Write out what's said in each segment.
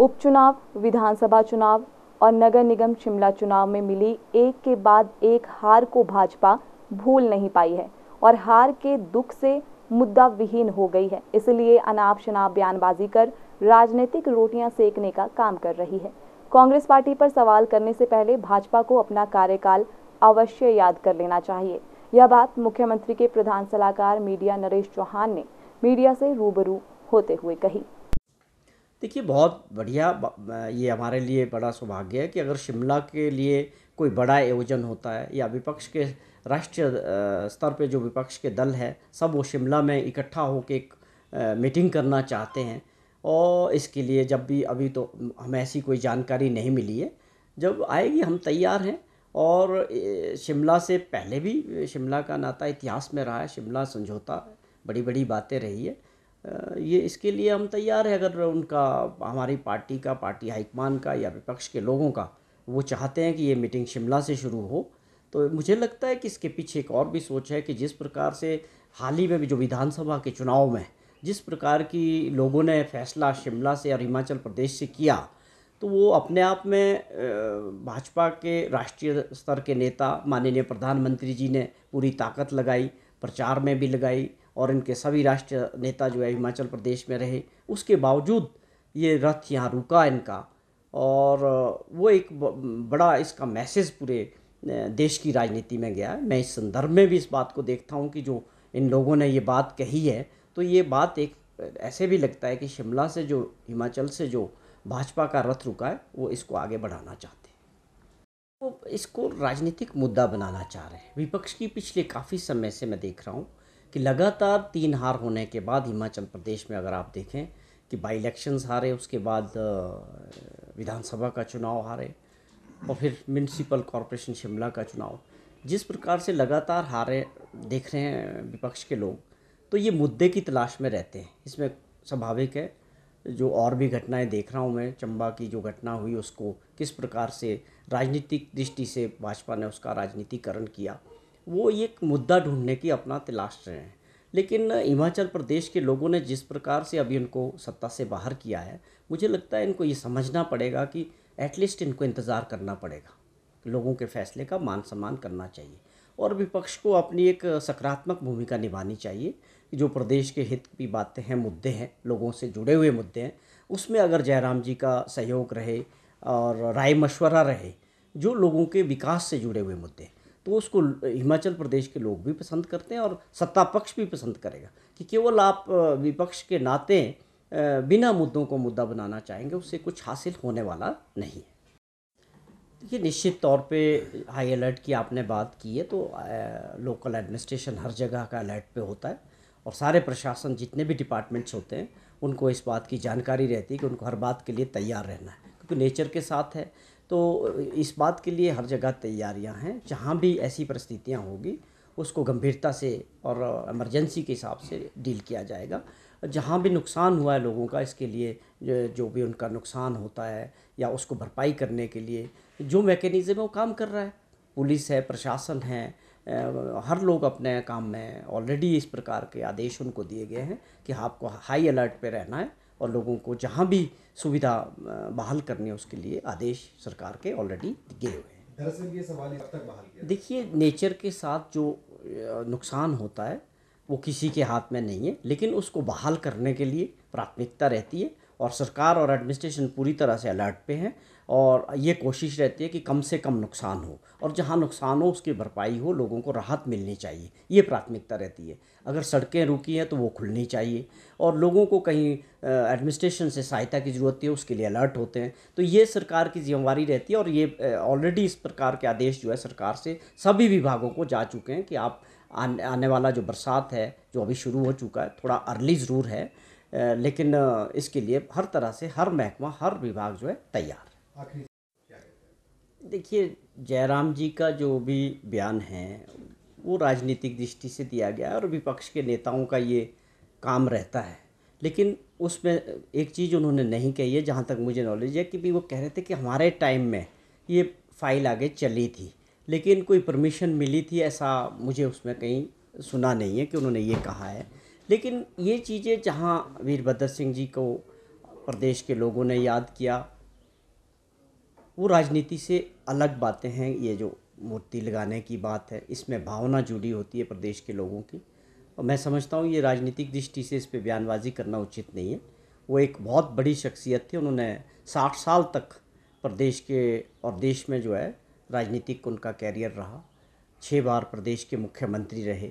उपचुनाव विधानसभा चुनाव और नगर निगम शिमला चुनाव में मिली एक के बाद एक हार को भाजपा भूल नहीं पाई है और हार के दुख से मुद्दा विहीन हो गई है इसलिए अनाप शनाप बयानबाजी कर राजनीतिक रोटियां सेकने का काम कर रही है कांग्रेस पार्टी पर सवाल करने से पहले भाजपा को अपना कार्यकाल अवश्य याद कर लेना चाहिए यह बात मुख्यमंत्री के प्रधान सलाहकार मीडिया नरेश चौहान ने मीडिया से रूबरू होते हुए कही देखिए बहुत बढ़िया ये हमारे लिए बड़ा सौभाग्य है कि अगर शिमला के लिए कोई बड़ा आयोजन होता है या विपक्ष के राष्ट्रीय स्तर पे जो विपक्ष के दल है सब वो शिमला में इकट्ठा होकर एक मीटिंग करना चाहते हैं और इसके लिए जब भी अभी तो हमें ऐसी कोई जानकारी नहीं मिली है जब आएगी हम तैयार हैं और शिमला से पहले भी शिमला का नाता इतिहास में रहा है शिमला समझौता बड़ी बड़ी बातें रही है ये इसके लिए हम तैयार हैं अगर उनका हमारी पार्टी का पार्टी हाईकमान का या विपक्ष के लोगों का वो चाहते हैं कि ये मीटिंग शिमला से शुरू हो तो मुझे लगता है कि इसके पीछे एक और भी सोच है कि जिस प्रकार से हाल ही में भी जो विधानसभा के चुनाव में जिस प्रकार की लोगों ने फैसला शिमला से और हिमाचल प्रदेश से किया तो वो अपने आप में भाजपा के राष्ट्रीय स्तर के नेता माननीय प्रधानमंत्री जी ने पूरी ताकत लगाई प्रचार में भी लगाई और इनके सभी राष्ट्रीय नेता जो है हिमाचल प्रदेश में रहे उसके बावजूद ये रथ यहाँ रुका इनका और वो एक बड़ा इसका मैसेज पूरे देश की राजनीति में गया मैं इस संदर्भ में भी इस बात को देखता हूँ कि जो इन लोगों ने ये बात कही है तो ये बात एक ऐसे भी लगता है कि शिमला से जो हिमाचल से जो भाजपा का रथ रुका है वो इसको आगे बढ़ाना चाहते हैं वो इसको राजनीतिक मुद्दा बनाना चाह रहे हैं विपक्ष की पिछले काफ़ी समय से मैं देख रहा हूँ कि लगातार तीन हार होने के बाद हिमाचल प्रदेश में अगर आप देखें कि बाई इलेक्शंस हारे उसके बाद विधानसभा का चुनाव हारे और फिर म्यूनसिपल कॉरपोरेशन शिमला का चुनाव जिस प्रकार से लगातार हारे देख रहे हैं विपक्ष के लोग तो ये मुद्दे की तलाश में रहते हैं इसमें स्वाभाविक है जो और भी घटनाएं देख रहा हूँ मैं चंबा की जो घटना हुई उसको किस प्रकार से राजनीतिक दृष्टि से भाजपा ने उसका राजनीतिकरण किया वो एक मुद्दा ढूंढने की अपना तलाश रहे हैं लेकिन हिमाचल प्रदेश के लोगों ने जिस प्रकार से अभी इनको सत्ता से बाहर किया है मुझे लगता है इनको ये समझना पड़ेगा कि एटलीस्ट इनको इंतज़ार करना पड़ेगा लोगों के फैसले का मान सम्मान करना चाहिए और विपक्ष को अपनी एक सकारात्मक भूमिका निभानी चाहिए जो प्रदेश के हित की बातें हैं मुद्दे हैं लोगों से जुड़े हुए मुद्दे हैं उसमें अगर जयराम जी का सहयोग रहे और राय मशवरा रहे जो लोगों के विकास से जुड़े हुए मुद्दे हैं तो उसको हिमाचल प्रदेश के लोग भी पसंद करते हैं और सत्ता पक्ष भी पसंद करेगा कि केवल आप विपक्ष के नाते बिना मुद्दों को मुद्दा बनाना चाहेंगे उससे कुछ हासिल होने वाला नहीं है देखिए निश्चित तौर पे हाई अलर्ट की आपने बात की है तो लोकल एडमिनिस्ट्रेशन हर जगह का अलर्ट पे होता है और सारे प्रशासन जितने भी डिपार्टमेंट्स होते हैं उनको इस बात की जानकारी रहती है कि उनको हर बात के लिए तैयार रहना है क्योंकि नेचर के साथ है तो इस बात के लिए हर जगह तैयारियां हैं जहां भी ऐसी परिस्थितियां होगी उसको गंभीरता से और इमरजेंसी के हिसाब से डील किया जाएगा जहाँ भी नुकसान हुआ है लोगों का इसके लिए जो भी उनका नुकसान होता है या उसको भरपाई करने के लिए जो मैकेनिज़म है वो काम कर रहा है पुलिस है प्रशासन है हर लोग अपने काम में ऑलरेडी इस प्रकार के आदेश उनको दिए गए हैं कि आपको हाई अलर्ट पे रहना है और लोगों को जहाँ भी सुविधा बहाल करने उसके लिए आदेश सरकार के ऑलरेडी दिए हुए हैं दरअसल ये सवाल अब तक बहाल किया देखिए नेचर के साथ जो नुकसान होता है वो किसी के हाथ में नहीं है लेकिन उसको बहाल करने के लिए प्राथमिकता रहती है और सरकार और एडमिनिस्ट्रेशन पूरी तरह से अलर्ट पे हैं और ये कोशिश रहती है कि कम से कम नुकसान हो और जहाँ नुकसान हो उसकी भरपाई हो लोगों को राहत मिलनी चाहिए ये प्राथमिकता रहती है अगर सड़कें रुकी हैं तो वो खुलनी चाहिए और लोगों को कहीं एडमिनिस्ट्रेशन से सहायता की ज़रूरत है उसके लिए अलर्ट होते हैं तो ये सरकार की जिम्मेवारी रहती है और ये ऑलरेडी इस प्रकार के आदेश जो है सरकार से सभी विभागों को जा चुके हैं कि आप आने वाला जो बरसात है जो अभी शुरू हो चुका है थोड़ा अर्ली ज़रूर है लेकिन इसके लिए हर तरह से हर महकमा हर विभाग जो है तैयार देखिए जयराम जी का जो भी बयान है वो राजनीतिक दृष्टि से दिया गया है और विपक्ष के नेताओं का ये काम रहता है लेकिन उसमें एक चीज़ उन्होंने नहीं कही है जहाँ तक मुझे नॉलेज है कि भी वो कह रहे थे कि हमारे टाइम में ये फाइल आगे चली थी लेकिन कोई परमिशन मिली थी ऐसा मुझे उसमें कहीं सुना नहीं है कि उन्होंने ये कहा है लेकिन ये चीज़ें जहाँ वीरभद्र सिंह जी को प्रदेश के लोगों ने याद किया वो राजनीति से अलग बातें हैं ये जो मूर्ति लगाने की बात है इसमें भावना जुड़ी होती है प्रदेश के लोगों की और मैं समझता हूँ ये राजनीतिक दृष्टि से इस पर बयानबाजी करना उचित नहीं है वो एक बहुत बड़ी शख्सियत थी उन्होंने साठ साल तक प्रदेश के और देश में जो है राजनीतिक उनका कैरियर रहा छः बार प्रदेश के मुख्यमंत्री रहे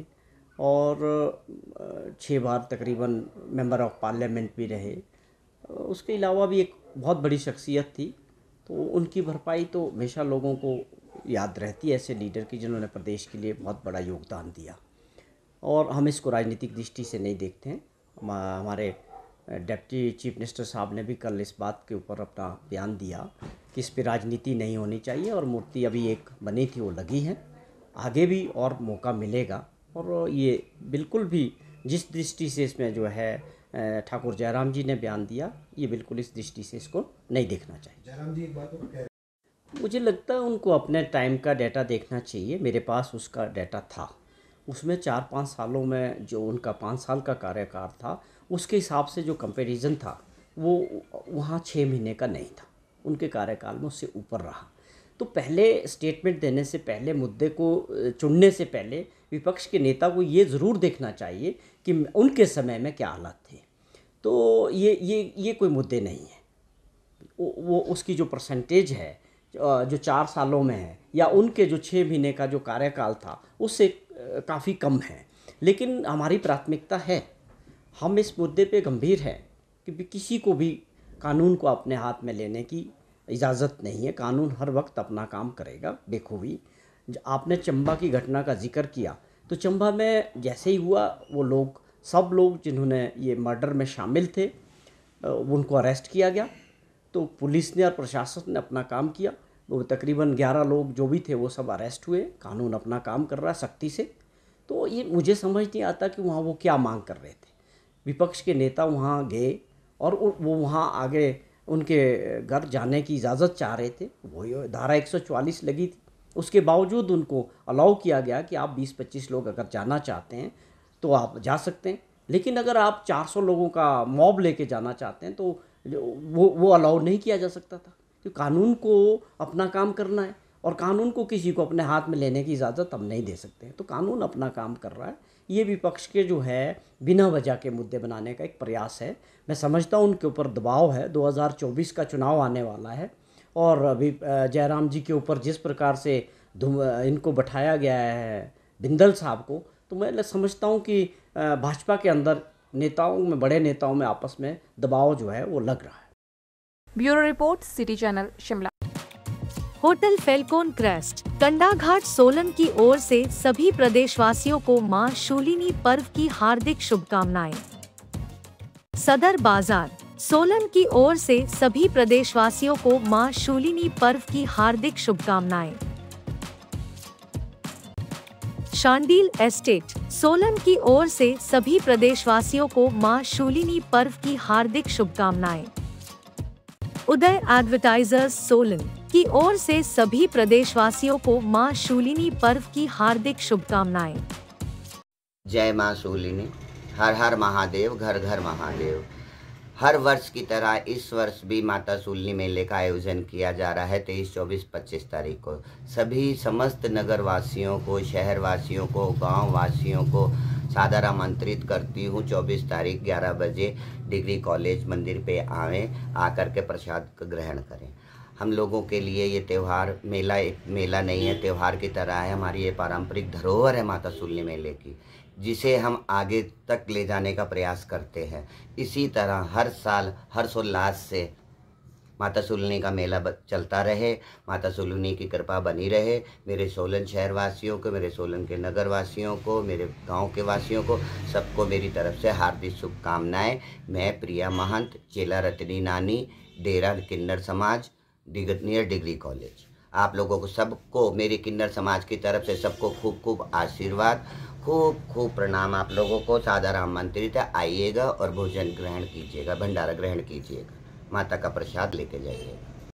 और छः बार तकरीबन मेंबर ऑफ पार्लियामेंट भी रहे उसके अलावा भी एक बहुत बड़ी शख्सियत थी तो उनकी भरपाई तो हमेशा लोगों को याद रहती है ऐसे लीडर की जिन्होंने प्रदेश के लिए बहुत बड़ा योगदान दिया और हम इसको राजनीतिक दृष्टि से नहीं देखते हैं हमारे डेप्टी चीफ मिनिस्टर साहब ने भी कल इस बात के ऊपर अपना बयान दिया कि इस पर राजनीति नहीं होनी चाहिए और मूर्ति अभी एक बनी थी वो लगी है आगे भी और मौका मिलेगा और ये बिल्कुल भी जिस दृष्टि से इसमें जो है ठाकुर जयराम जी ने बयान दिया ये बिल्कुल इस दृष्टि से इसको नहीं देखना चाहिए जयराम जी एक बात और मुझे लगता है उनको अपने टाइम का डाटा देखना चाहिए मेरे पास उसका डाटा था उसमें चार पाँच सालों में जो उनका पाँच साल का कार्यकाल था उसके हिसाब से जो कंपेरिजन था वो वहाँ छः महीने का नहीं था उनके कार्यकाल में उससे ऊपर रहा तो पहले स्टेटमेंट देने से पहले मुद्दे को चुनने से पहले विपक्ष के नेता को ये ज़रूर देखना चाहिए कि उनके समय में क्या हालात थे तो ये ये ये कोई मुद्दे नहीं है वो, उसकी जो परसेंटेज है जो चार सालों में है या उनके जो छः महीने का जो कार्यकाल था उससे काफ़ी कम है लेकिन हमारी प्राथमिकता है हम इस मुद्दे पे गंभीर हैं कि किसी को भी कानून को अपने हाथ में लेने की इजाज़त नहीं है कानून हर वक्त अपना काम करेगा बेखूबी आपने चंबा की घटना का जिक्र किया तो चंबा में जैसे ही हुआ वो लोग सब लोग जिन्होंने ये मर्डर में शामिल थे उनको अरेस्ट किया गया तो पुलिस ने और प्रशासन ने अपना काम किया वो तकरीबन ग्यारह लोग जो भी थे वो सब अरेस्ट हुए कानून अपना काम कर रहा है सख्ती से तो ये मुझे समझ नहीं आता कि वहाँ वो क्या मांग कर रहे थे विपक्ष के नेता वहाँ गए और वो वहाँ आगे उनके घर जाने की इजाज़त चाह रहे थे वही धारा 144 लगी थी उसके बावजूद उनको अलाउ किया गया कि आप 20-25 लोग अगर जाना चाहते हैं तो आप जा सकते हैं लेकिन अगर आप 400 लोगों का मॉब लेके जाना चाहते हैं तो वो वो अलाउ नहीं किया जा सकता था क्योंकि कानून को अपना काम करना है और कानून को किसी को अपने हाथ में लेने की इजाज़त हम नहीं दे सकते हैं तो कानून अपना काम कर रहा है ये विपक्ष के जो है बिना वजह के मुद्दे बनाने का एक प्रयास है मैं समझता हूँ उनके ऊपर दबाव है 2024 का चुनाव आने वाला है और अभी जयराम जी के ऊपर जिस प्रकार से इनको बैठाया गया है बिंदल साहब को तो मैं समझता हूँ कि भाजपा के अंदर नेताओं में बड़े नेताओं में आपस में दबाव जो है वो लग रहा है bureau report city channel Shimla hotel Falcon Crest घाट सोलन की ओर से सभी प्रदेशवासियों को मां शूलिनी पर्व की हार्दिक शुभकामनाएं सदर बाजार सोलन की ओर से सभी प्रदेशवासियों को मां शूलिनी पर्व की हार्दिक शुभकामनाएं शांडिल एस्टेट सोलन की ओर से सभी प्रदेशवासियों को मां शूलिनी पर्व की हार्दिक शुभकामनाएं उदय एडवर्टाइजर्स सोलन की ओर से सभी प्रदेशवासियों को मां शूलिनी पर्व की हार्दिक शुभकामनाएं जय मां शूलिनी हर हर महादेव घर घर महादेव हर वर्ष की तरह इस वर्ष भी माता सुलनी मेले का आयोजन किया जा रहा है तेईस चौबीस पच्चीस तारीख को सभी समस्त नगर वासियों को शहर वासियों को गाँव वासियों को सादर आमंत्रित करती हूँ चौबीस तारीख ग्यारह बजे डिग्री कॉलेज मंदिर पे आएँ आकर के प्रसाद ग्रहण करें हम लोगों के लिए ये त्यौहार मेला एक मेला नहीं है त्यौहार की तरह है हमारी ये पारंपरिक धरोहर है माता सुलनी मेले की जिसे हम आगे तक ले जाने का प्रयास करते हैं इसी तरह हर साल हर्षोल्लास से माता सुलनी का मेला चलता रहे माता सुलनी की कृपा बनी रहे मेरे सोलन शहरवासियों को मेरे सोलन के नगरवासियों को मेरे गांव के वासियों को सबको मेरी तरफ से हार्दिक शुभकामनाएं मैं प्रिया महंत चेला रतनी नानी डेरा किन्नर समाज डिग नियर डिग्री कॉलेज आप लोगों को सबको मेरी किन्नर समाज की तरफ से सबको खूब खूब आशीर्वाद खूब खूब प्रणाम आप लोगों को साधा मंत्री था आइएगा और भोजन ग्रहण कीजिएगा भंडारा ग्रहण कीजिएगा माता का प्रसाद लेके जाइएगा